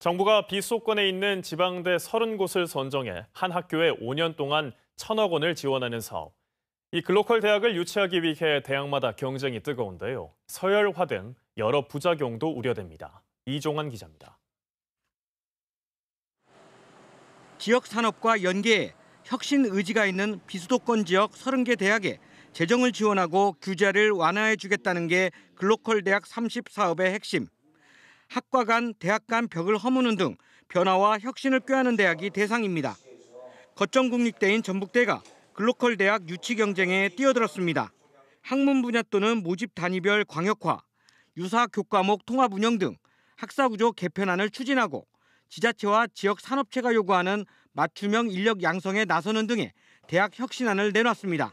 정부가 비수도권에 있는 지방대 30곳을 선정해 한 학교에 5년 동안 천억 원을 지원하는 사업. 이 글로컬 대학을 유치하기 위해 대학마다 경쟁이 뜨거운데요. 서열화 등 여러 부작용도 우려됩니다. 이종환 기자입니다. 지역 산업과 연계해 혁신 의지가 있는 비수도권 지역 30개 대학에 재정을 지원하고 규제를 완화해 주겠다는 게 글로컬 대학 30 사업의 핵심. 학과 간, 대학 간 벽을 허무는 등 변화와 혁신을 꾀하는 대학이 대상입니다. 거점 국립대인 전북대가 글로컬 대학 유치 경쟁에 뛰어들었습니다. 학문 분야 또는 모집 단위별 광역화, 유사 교과목 통합 운영 등 학사 구조 개편안을 추진하고 지자체와 지역 산업체가 요구하는 맞춤형 인력 양성에 나서는 등의 대학 혁신안을 내놨습니다.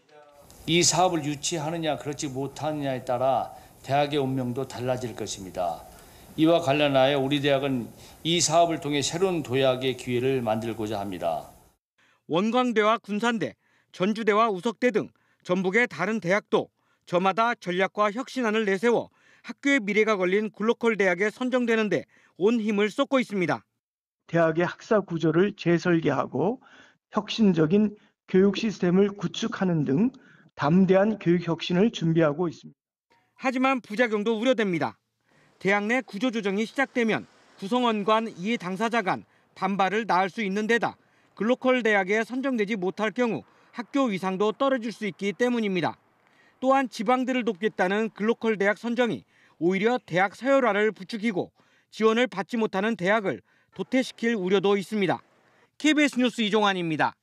이 사업을 유치하느냐 그렇지 못하느냐에 따라 대학의 운명도 달라질 것입니다. 이와 관련하여 우리 대학은 이 사업을 통해 새로운 도약의 기회를 만들고자 합니다. 원광대와 군산대, 전주대와 우석대 등 전북의 다른 대학도 저마다 전략과 혁신안을 내세워 학교의 미래가 걸린 글로컬 대학에 선정되는데 온 힘을 쏟고 있습니다. 대학의 학사 구조를 재설계하고 혁신적인 교육 시스템을 구축하는 등 담대한 교육 혁신을 준비하고 있습니다. 하지만 부작용도 우려됩니다. 대학 내 구조조정이 시작되면 구성원 간 이해 당사자 간 반발을 낳을 수 있는 데다 글로컬 대학에 선정되지 못할 경우 학교 위상도 떨어질 수 있기 때문입니다. 또한 지방들을 돕겠다는 글로컬 대학 선정이 오히려 대학 서열화를 부추기고 지원을 받지 못하는 대학을 도태시킬 우려도 있습니다. KBS 뉴스 이종환입니다.